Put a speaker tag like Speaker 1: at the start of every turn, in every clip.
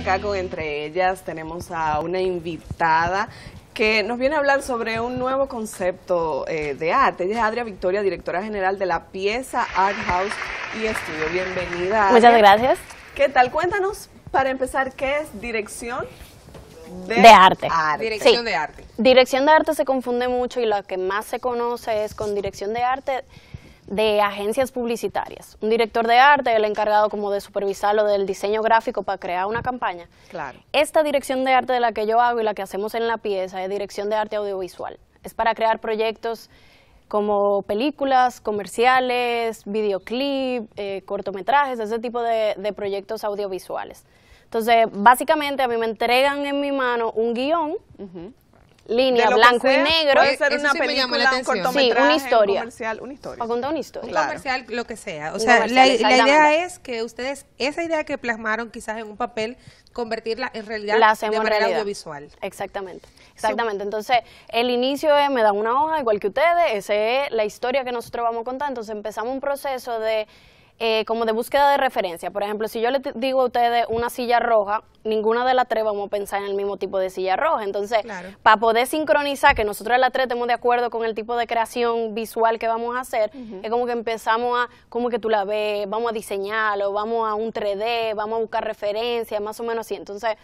Speaker 1: acá con Entre Ellas tenemos a una invitada que nos viene a hablar sobre un nuevo concepto eh, de arte. Ella es Adria Victoria, directora general de la pieza Art House y Estudio. Bienvenida. Muchas gracias. ¿Qué tal? Cuéntanos, para empezar, ¿qué es dirección?
Speaker 2: De, arte. Dirección de arte. Dirección de arte se confunde mucho y lo que más se conoce es con dirección de arte de agencias publicitarias. Un director de arte, el encargado como de supervisar lo del diseño gráfico para crear una campaña. Claro. Esta dirección de arte de la que yo hago y la que hacemos en la pieza es dirección de arte audiovisual. Es para crear proyectos como películas, comerciales, videoclip, eh, cortometrajes, ese tipo de, proyectos audiovisuales. Entonces, básicamente a mí me entregan en mi mano un guión línea, blanco y negro. una película, cortometraje, una historia. Un
Speaker 3: comercial, una historia. una historia. Un comercial, lo que sea. O sea, la, idea es que ustedes, esa idea que plasmaron quizás en un papel, convertirla en realidad la de manera audiovisual.
Speaker 2: Exactamente, exactamente. Entonces, el inicio es, me da una hoja, igual que ustedes, esa es la historia que nosotros vamos a contar. Entonces, empezamos un proceso de eh, como de búsqueda de referencia. Por ejemplo, si yo le digo a ustedes una silla roja, ninguna de las tres vamos a pensar en el mismo tipo de silla roja. Entonces, para poder sincronizar que nosotros las tres estemos de acuerdo con el tipo de creación visual que vamos a hacer, es como que empezamos a, como que tú la ves, vamos a diseñarlo, vamos a un 3D, vamos a buscar referencias, más o menos así. Entonces,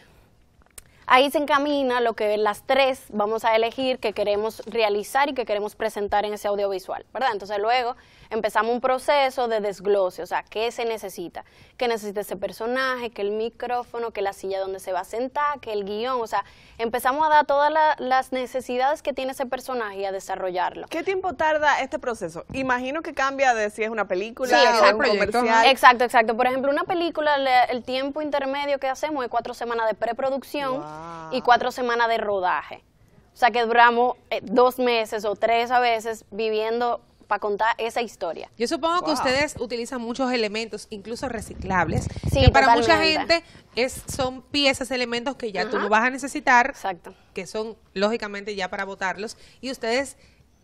Speaker 2: Ahí se encamina lo que las tres vamos a elegir que queremos realizar y que queremos presentar en ese audiovisual, ¿verdad? Entonces luego empezamos un proceso de desglose, o sea, ¿qué se necesita? ¿Qué necesita ese personaje? ¿Qué el micrófono? ¿Qué la silla donde se va a sentar? ¿Qué el guión? O sea, empezamos a dar todas las necesidades que tiene ese personaje y a desarrollarlo.
Speaker 1: ¿Qué tiempo tarda este proceso? Imagino que cambia de si es una película o exacto, un comercial.
Speaker 2: Exacto, exacto. Por ejemplo, una película, el tiempo intermedio que hacemos es cuatro semanas de preproducción. Ah. y cuatro semanas de rodaje. O sea que duramos eh, dos meses o tres a veces
Speaker 3: viviendo para contar esa historia. Yo supongo que ustedes utilizan muchos elementos, incluso reciclables, sí, que para mucha gente es, son piezas, elementos que ya tú no vas a necesitar, Exacto. que son lógicamente ya para botarlos, y ustedes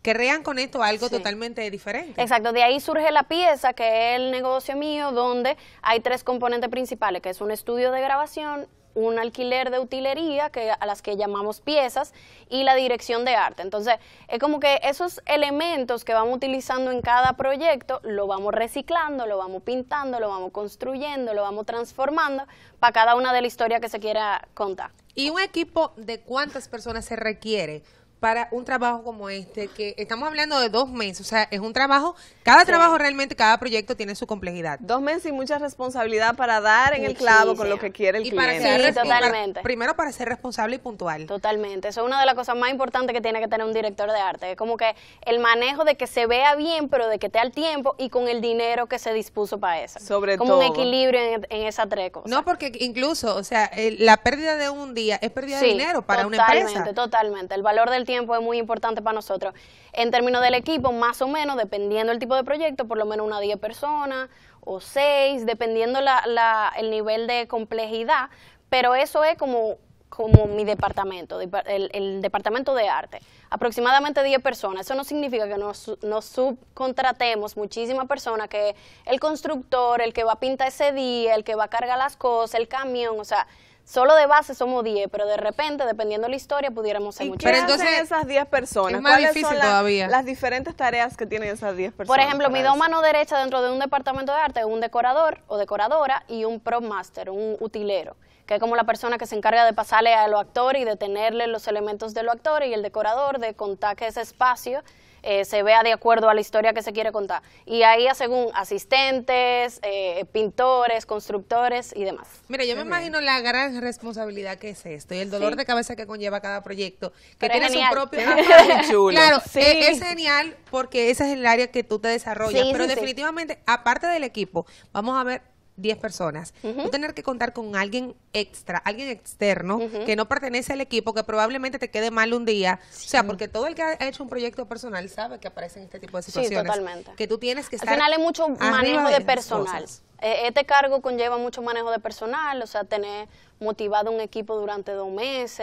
Speaker 3: querrían con esto algo totalmente diferente.
Speaker 2: Exacto, de ahí surge la pieza que es el negocio mío, donde hay tres componentes principales, que es un estudio de grabación, un alquiler de utilería, que a las que llamamos piezas, y la dirección de arte. Entonces, es como que esos elementos que vamos utilizando en cada proyecto, lo vamos reciclando, lo vamos pintando, lo vamos
Speaker 3: construyendo, lo vamos transformando para cada una de las historias que se quiera contar. ¿Y un equipo de cuántas personas se requiere? para un trabajo como este, que estamos hablando de dos meses, o sea, es un trabajo, cada trabajo realmente, cada proyecto tiene su complejidad. Dos meses y mucha responsabilidad para dar en el clavo con lo que quiere el y Para ser, sí, totalmente. primero para ser responsable y puntual.
Speaker 1: Totalmente,
Speaker 3: eso es
Speaker 2: una de las cosas más importantes que tiene que tener un director de arte, es como que el manejo de que se vea bien, pero de que esté al tiempo y con el dinero que se dispuso para eso. Sobre
Speaker 3: como todo. Como un equilibrio
Speaker 2: en, esa esas tres cosas.
Speaker 3: No, porque incluso, o sea, la pérdida de un día es pérdida de dinero para una empresa. Totalmente,
Speaker 2: totalmente, el valor del tiempo tiempo es muy importante para nosotros. En términos del equipo, más o menos, dependiendo del tipo de proyecto, por lo menos una 10 personas o 6, dependiendo la, el nivel de complejidad, pero eso es como como mi departamento, el, departamento de arte, aproximadamente 10 personas. Eso no significa que nos, nos subcontratemos muchísimas personas, que el constructor, el que va a pintar ese día, el que va a cargar las cosas, el camión, o sea, solo de base somos 10, pero de repente, dependiendo de la historia, pudiéramos ser muchas. Pero entonces
Speaker 1: esas 10 personas, más ¿cuáles difícil son todavía. Las diferentes tareas que tienen esas 10 personas. Por ejemplo, mi dos manos
Speaker 2: derecha dentro de un departamento de arte es un decorador o decoradora y un prop master, un utilero que es como la persona que se encarga de pasarle a lo actor y de tenerle los elementos de lo actor y el decorador de contar que ese espacio eh, se vea de acuerdo a la historia que se quiere contar. Y ahí según asistentes, eh,
Speaker 3: pintores, constructores y demás. Mira, yo me imagino la gran responsabilidad que es esto y el dolor de cabeza que conlleva cada proyecto, que tiene su propio... Claro, e-, es, genial porque ese es el área que tú te desarrollas. Pero definitivamente, aparte del equipo, vamos a ver 10 personas. no Tú tener que contar con alguien extra, alguien externo que no pertenece al equipo, que probablemente te quede mal un día. O sea, porque todo el que ha hecho un proyecto personal sabe que aparecen este tipo de situaciones. totalmente. Que tú tienes que estar. Al final es mucho manejo de, personal.
Speaker 2: E, este cargo conlleva mucho manejo de personal, o sea, tener motivado un equipo durante dos meses,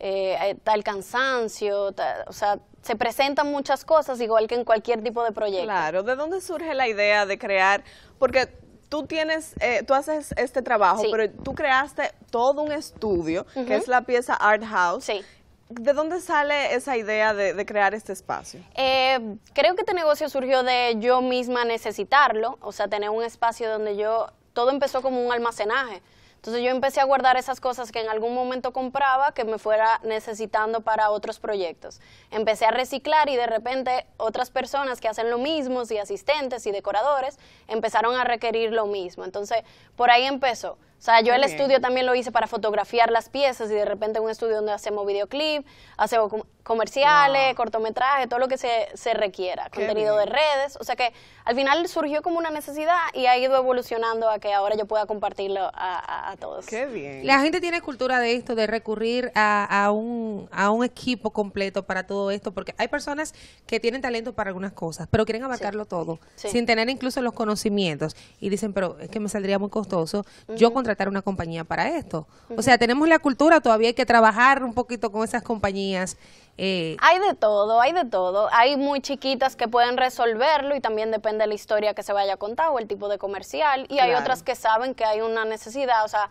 Speaker 2: eh, eh, tal cansancio, o sea, se presentan muchas cosas
Speaker 1: igual que en cualquier tipo de proyecto. Claro, ¿de dónde surge la idea de crear? Porque tú tienes, eh, tú haces este trabajo, pero tú creaste todo un estudio, que es la pieza Art House. Sí. ¿De dónde sale esa idea de, crear este espacio? Eh,
Speaker 2: creo que este negocio surgió de yo misma necesitarlo, o sea, tener un espacio donde yo, todo empezó como un almacenaje. Entonces yo empecé a guardar esas cosas que en algún momento compraba que me fuera necesitando para otros proyectos. Empecé a reciclar y de repente otras personas que hacen lo mismo, y asistentes y decoradores, empezaron a requerir lo mismo. Entonces por ahí empezó. O sea, yo el estudio también lo hice para fotografiar las piezas y de repente un estudio donde hacemos videoclip, hacemos comerciales, cortometrajes, todo lo que se, requiera, contenido de redes. O sea que al final surgió como una necesidad y ha ido evolucionando a que ahora yo pueda compartirlo a, todos. Qué
Speaker 3: bien. La gente tiene cultura de esto, de recurrir a, un, a un equipo completo para todo esto, porque hay personas que tienen talento para algunas cosas, pero quieren abarcarlo todo, sin tener incluso los conocimientos. Y dicen, pero es que me saldría muy costoso. Yo tratar una compañía para esto. O sea, tenemos la cultura, todavía hay que trabajar un poquito con esas compañías. Eh. Hay de todo, hay de todo. Hay muy
Speaker 2: chiquitas que pueden resolverlo y también depende de la historia que se vaya a contar o el tipo de comercial. Y hay otras que saben que hay una necesidad, o sea,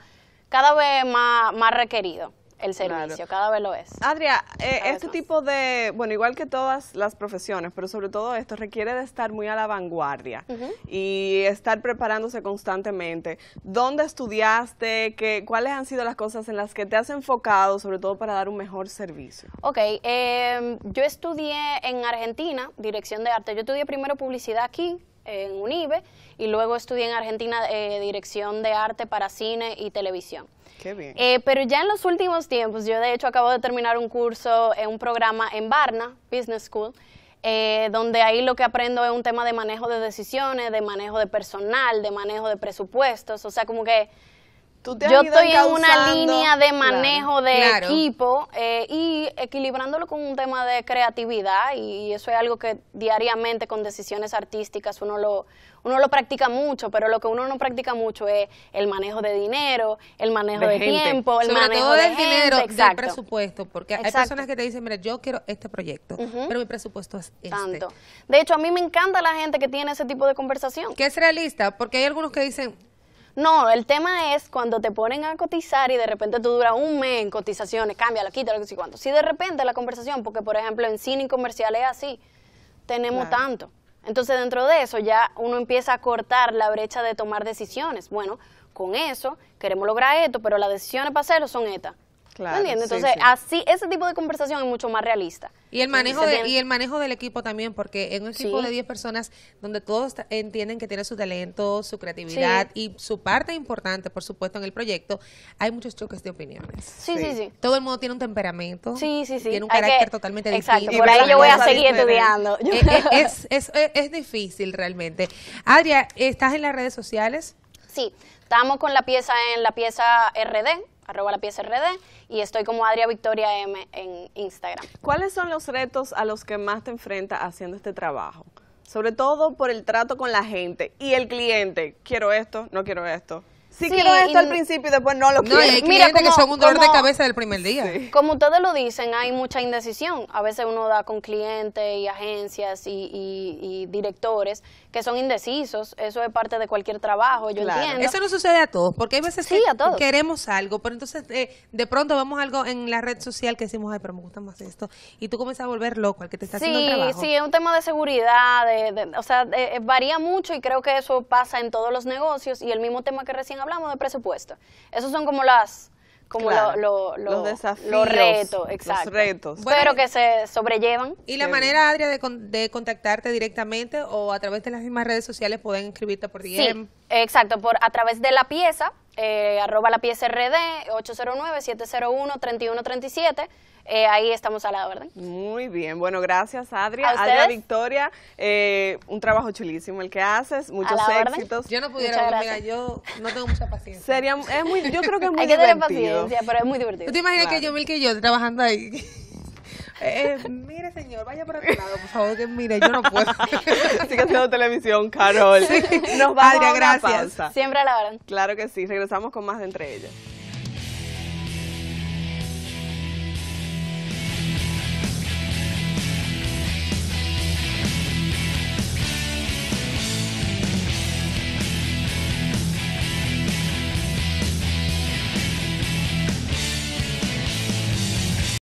Speaker 2: cada vez más, más requerido el servicio, cada vez lo es. Adria,
Speaker 1: eh, este tipo de, bueno, igual que todas las profesiones, pero sobre todo esto requiere de estar muy a la vanguardia y estar preparándose constantemente. ¿Dónde estudiaste? Qué, ¿Cuáles han sido las cosas en las que te has enfocado, sobre todo para dar un mejor servicio?
Speaker 2: Ok, em, yo estudié en Argentina, dirección de arte. Yo estudié primero publicidad aquí, en UNIBE y luego estudié en Argentina eh, Dirección de Arte para Cine y Televisión. Qué bien. Eh, pero ya en los últimos tiempos, yo de hecho acabo de terminar un curso en un programa en Barna, Business School, eh, donde ahí lo que aprendo es un tema de manejo de decisiones, de manejo de personal, de manejo de presupuestos, o sea, como que yo estoy en una línea de manejo de equipo eh, y equilibrándolo con un tema de creatividad y eso es algo que diariamente con decisiones artísticas uno lo, uno lo practica mucho, pero lo que uno no practica mucho es el manejo de dinero, el manejo de, tiempo, el manejo de del dinero, del
Speaker 3: presupuesto, porque hay personas que te dicen, mira, yo quiero este proyecto, pero mi presupuesto es este. Tanto. De hecho, a mí
Speaker 2: me encanta la gente que tiene ese tipo de conversación. Que es realista, porque hay algunos que dicen, no, el tema es cuando te ponen a cotizar y de repente tú duras un mes en cotizaciones, cambia, quita, lo que sé cuánto. Si de repente la conversación, porque por ejemplo en cine y comercial es así, tenemos tanto. Entonces dentro de eso ya uno empieza a cortar la brecha de tomar decisiones. Bueno, con eso queremos lograr esto, pero las decisiones para hacerlo son estas. Entonces, así, ese tipo de conversación es mucho más realista.
Speaker 3: Y el manejo, y el manejo del equipo también, porque en un equipo de 10 personas donde todos entienden que tiene su talento, su creatividad y su parte importante, por supuesto, en el proyecto, hay muchos choques de opiniones. Sí, sí, sí. Todo el mundo tiene un temperamento. Sí, Tiene un carácter totalmente Exacto, distinto. Por ahí yo voy a seguir estudiando. Eh, eh, es, es, es, es difícil realmente. Adria, ¿estás en las redes sociales?
Speaker 2: Sí, estamos con la pieza en la pieza RD, arroba la pieza y estoy como Adria Victoria M en Instagram.
Speaker 1: ¿Cuáles son los retos a los que más te enfrentas haciendo este trabajo? Sobre todo por el trato con la gente y el cliente. Quiero esto, no quiero esto si sí, quiero esto al principio
Speaker 3: y después no lo quiero. No, clientes que son un dolor de cabeza del primer día.
Speaker 2: Como ustedes lo dicen, hay mucha indecisión. A veces uno da con clientes y agencias y, directores que son indecisos. Eso es parte de cualquier trabajo, yo entiendo. Eso no
Speaker 3: sucede a todos, porque hay veces queremos algo, pero entonces eh, de pronto vemos algo en la red social que decimos, ay, pero me gusta más esto. Y tú comienzas a volver loco al que te está haciendo trabajo. Sí, es un tema de
Speaker 2: seguridad, de, o sea, eh, varía mucho y creo que eso pasa en todos los negocios y el mismo tema que recién hablamos hablamos de presupuesto. Esos son como las
Speaker 1: como los
Speaker 2: retos, exacto. retos. Pero que
Speaker 3: se sobrellevan. Y la manera, Adria, de, contactarte directamente o a través de las mismas redes sociales pueden escribirte por DM. exacto, por, a
Speaker 2: través de la pieza, eh, arroba la pieza RD, 809-701-3137 eh, ahí estamos al lado, ¿verdad?
Speaker 1: Muy bien, bueno, gracias Adria, ¿A Adria Victoria, eh, un trabajo chulísimo el que haces, muchos éxitos. Yo no pudiera, mira,
Speaker 3: yo no tengo mucha paciencia. Sería, es muy, yo creo que es muy divertido. Hay que tener paciencia, pero es muy divertido. ¿Tú te imaginas que yo, mil que yo, trabajando ahí? Eh, mire, señor, vaya por otro lado, por favor, que mire, yo
Speaker 1: no puedo. Sigue tengo televisión, Carol. Nos va a gracias. Siempre a la Claro que sí, regresamos con más de Entre Ellas.